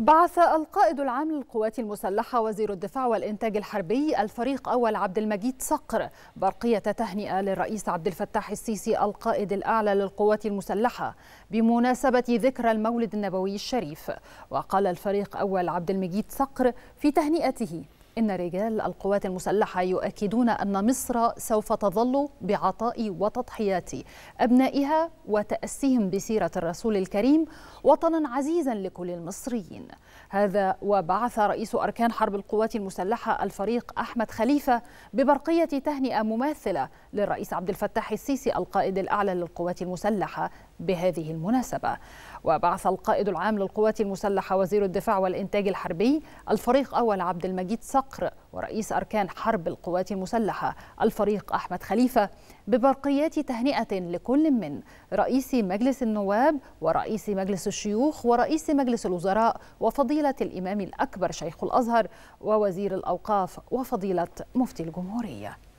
بعث القائد العام للقوات المسلحة وزير الدفاع والإنتاج الحربي الفريق أول عبد المجيد صقر برقية تهنئة للرئيس عبد الفتاح السيسي القائد الأعلى للقوات المسلحة بمناسبة ذكرى المولد النبوي الشريف وقال الفريق أول عبد المجيد صقر في تهنئته إن رجال القوات المسلحة يؤكدون أن مصر سوف تظل بعطاء وتضحيات أبنائها وتأسيهم بسيرة الرسول الكريم وطنا عزيزا لكل المصريين هذا وبعث رئيس أركان حرب القوات المسلحة الفريق أحمد خليفة ببرقية تهنئة مماثلة للرئيس عبد الفتاح السيسي القائد الأعلى للقوات المسلحة بهذه المناسبة وبعث القائد العام للقوات المسلحة وزير الدفاع والإنتاج الحربي الفريق أول عبد المجيد صالح الصقر ورئيس أركان حرب القوات المسلحة الفريق أحمد خليفة ببرقيات تهنئة لكل من رئيس مجلس النواب ورئيس مجلس الشيوخ ورئيس مجلس الوزراء وفضيلة الإمام الأكبر شيخ الأزهر ووزير الأوقاف وفضيلة مفتي الجمهورية